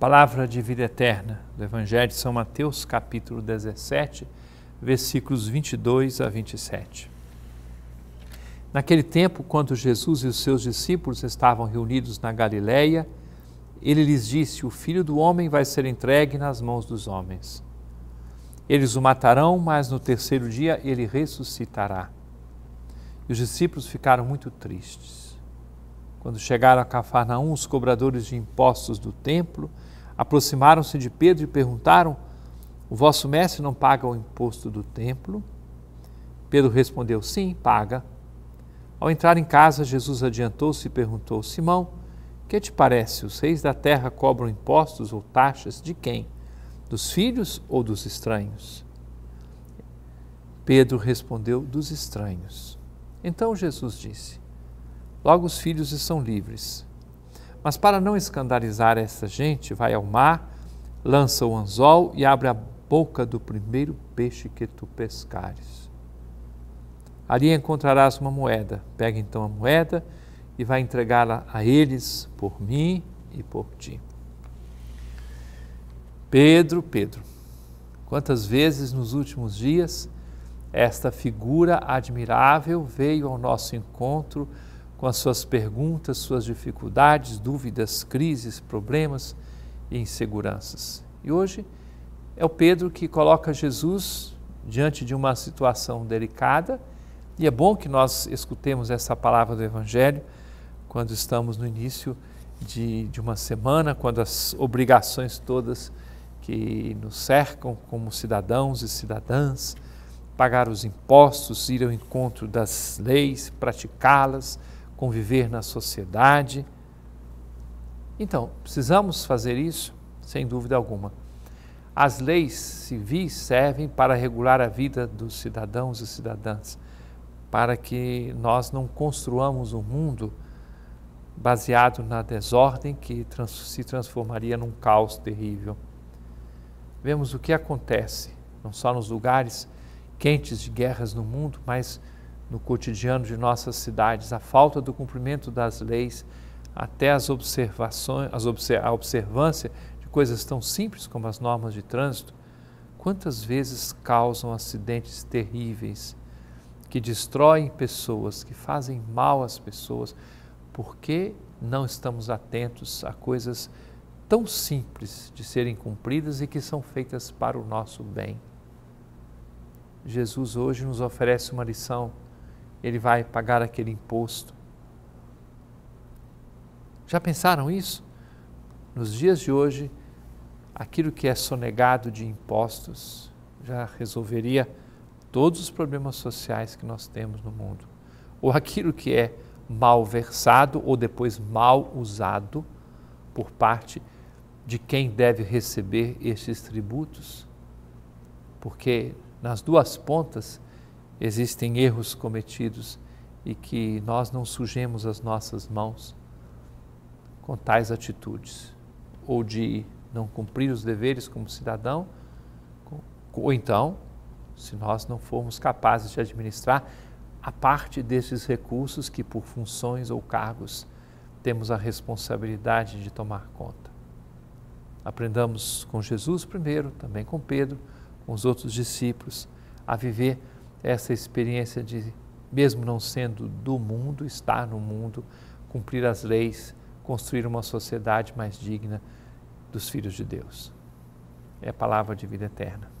Palavra de vida eterna do Evangelho de São Mateus, capítulo 17, versículos 22 a 27. Naquele tempo, quando Jesus e os seus discípulos estavam reunidos na Galileia, ele lhes disse: O filho do homem vai ser entregue nas mãos dos homens. Eles o matarão, mas no terceiro dia ele ressuscitará. E os discípulos ficaram muito tristes. Quando chegaram a Cafarnaum, os cobradores de impostos do templo aproximaram-se de Pedro e perguntaram: O vosso mestre não paga o imposto do templo? Pedro respondeu: Sim, paga. Ao entrar em casa, Jesus adiantou-se e perguntou: Simão, que te parece? Os reis da terra cobram impostos ou taxas de quem? Dos filhos ou dos estranhos? Pedro respondeu: Dos estranhos. Então Jesus disse: Logo os filhos estão livres. Mas para não escandalizar essa gente, vai ao mar, lança o anzol e abre a boca do primeiro peixe que tu pescares. Ali encontrarás uma moeda. Pega então a moeda e vai entregá-la a eles por mim e por ti. Pedro, Pedro, quantas vezes nos últimos dias esta figura admirável veio ao nosso encontro com as suas perguntas, suas dificuldades, dúvidas, crises, problemas e inseguranças. E hoje é o Pedro que coloca Jesus diante de uma situação delicada, e é bom que nós escutemos essa palavra do Evangelho quando estamos no início de, de uma semana, quando as obrigações todas que nos cercam como cidadãos e cidadãs, pagar os impostos, ir ao encontro das leis, praticá-las, conviver na sociedade. Então, precisamos fazer isso? Sem dúvida alguma. As leis civis servem para regular a vida dos cidadãos e cidadãs, para que nós não construamos um mundo baseado na desordem que trans se transformaria num caos terrível. Vemos o que acontece, não só nos lugares quentes de guerras no mundo, mas no cotidiano de nossas cidades, a falta do cumprimento das leis, até as observações, as observ a observância de coisas tão simples como as normas de trânsito, quantas vezes causam acidentes terríveis que destroem pessoas, que fazem mal às pessoas, porque não estamos atentos a coisas tão simples de serem cumpridas e que são feitas para o nosso bem. Jesus hoje nos oferece uma lição ele vai pagar aquele imposto. Já pensaram isso? Nos dias de hoje, aquilo que é sonegado de impostos já resolveria todos os problemas sociais que nós temos no mundo. Ou aquilo que é mal versado ou depois mal usado por parte de quem deve receber esses tributos. Porque nas duas pontas existem erros cometidos e que nós não sujemos as nossas mãos com tais atitudes, ou de não cumprir os deveres como cidadão, ou então, se nós não formos capazes de administrar a parte desses recursos que por funções ou cargos temos a responsabilidade de tomar conta. Aprendamos com Jesus primeiro, também com Pedro, com os outros discípulos, a viver essa experiência de, mesmo não sendo do mundo, estar no mundo, cumprir as leis, construir uma sociedade mais digna dos filhos de Deus. É a palavra de vida eterna.